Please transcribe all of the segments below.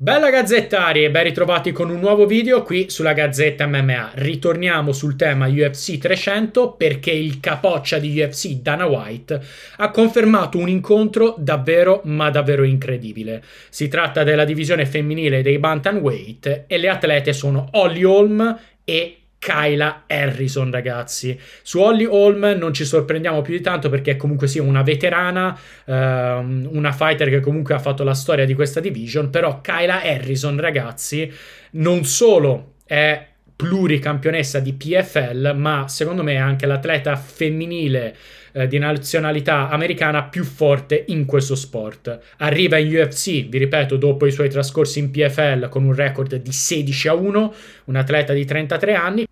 Bella gazzettari e ben ritrovati con un nuovo video qui sulla Gazzetta MMA. Ritorniamo sul tema UFC 300 perché il capoccia di UFC Dana White ha confermato un incontro davvero ma davvero incredibile. Si tratta della divisione femminile dei Bantamweight e le atlete sono Holly Holm e Kyla Harrison, ragazzi. Su Holly Holm non ci sorprendiamo più di tanto perché è comunque sì una veterana, ehm, una fighter che comunque ha fatto la storia di questa division, però Kyla Harrison, ragazzi, non solo è pluricampionessa di PFL, ma secondo me è anche l'atleta femminile eh, di nazionalità americana più forte in questo sport. Arriva in UFC, vi ripeto, dopo i suoi trascorsi in PFL con un record di 16 a 1, un atleta di 33 anni,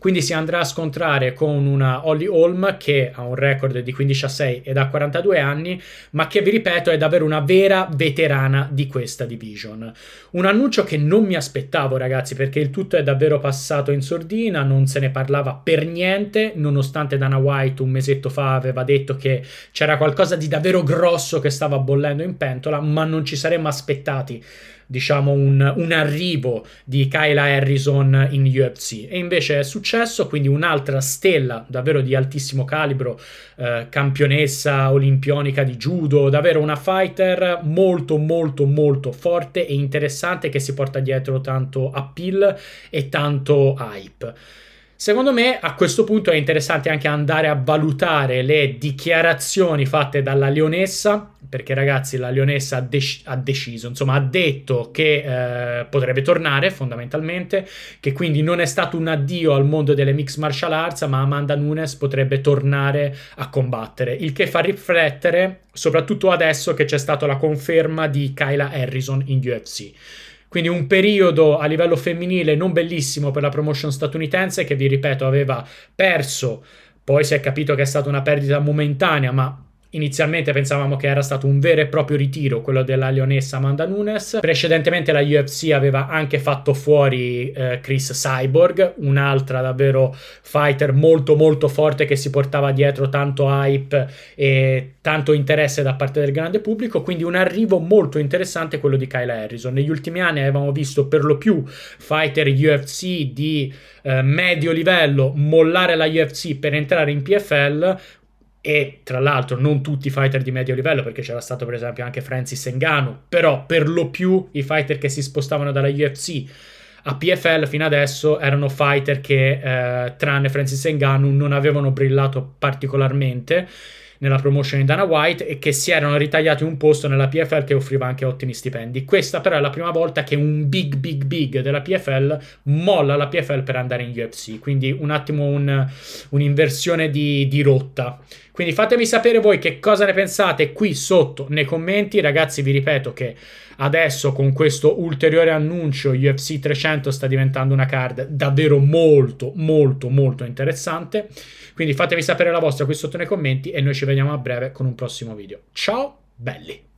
quindi si andrà a scontrare con una Holly Holm che ha un record di 15 a 6 ed ha 42 anni, ma che vi ripeto è davvero una vera veterana di questa division. Un annuncio che non mi aspettavo ragazzi perché il tutto è davvero passato in sordina, non se ne parlava per niente, nonostante Dana White un mesetto fa aveva detto che c'era qualcosa di davvero grosso che stava bollendo in pentola, ma non ci saremmo aspettati diciamo un, un arrivo di Kyla Harrison in UFC e invece è successo successo, quindi un'altra stella davvero di altissimo calibro, eh, campionessa olimpionica di judo, davvero una fighter molto molto molto forte e interessante che si porta dietro tanto appeal e tanto hype. Secondo me a questo punto è interessante anche andare a valutare le dichiarazioni fatte dalla Leonessa, perché ragazzi la Leonessa ha, dec- ha deciso, insomma ha detto che eh, potrebbe tornare fondamentalmente, che quindi non è stato un addio al mondo delle mix martial arts, ma Amanda Nunes potrebbe tornare a combattere, il che fa riflettere soprattutto adesso che c'è stata la conferma di Kyla Harrison in UFC. Quindi un periodo a livello femminile non bellissimo per la promotion statunitense che vi ripeto aveva perso, poi si è capito che è stata una perdita momentanea, ma Inizialmente pensavamo che era stato un vero e proprio ritiro quello della leonessa Amanda Nunes. Precedentemente la UFC aveva anche fatto fuori eh, Chris Cyborg, un'altra davvero fighter molto molto forte che si portava dietro tanto hype e tanto interesse da parte del grande pubblico, quindi un arrivo molto interessante quello di Kyla Harrison. Negli ultimi anni avevamo visto per lo più fighter UFC di eh, medio livello mollare la UFC per entrare in PFL, e tra l'altro non tutti i fighter di medio livello perché c'era stato per esempio anche Francis Engano però per lo più i fighter che si spostavano dalla UFC a PFL fino adesso erano fighter che eh, tranne Francis Engano non avevano brillato particolarmente nella promotion di Dana White e che si erano ritagliati un posto nella PFL che offriva anche ottimi stipendi. Questa però è la prima volta che un big big big della PFL molla la PFL per andare in UFC, quindi un attimo un, un'inversione di, di rotta quindi fatemi sapere voi che cosa ne pensate qui sotto nei commenti. Ragazzi, vi ripeto che adesso con questo ulteriore annuncio UFC 300 sta diventando una card davvero molto, molto, molto interessante. Quindi fatemi sapere la vostra qui sotto nei commenti e noi ci vediamo a breve con un prossimo video. Ciao, belli!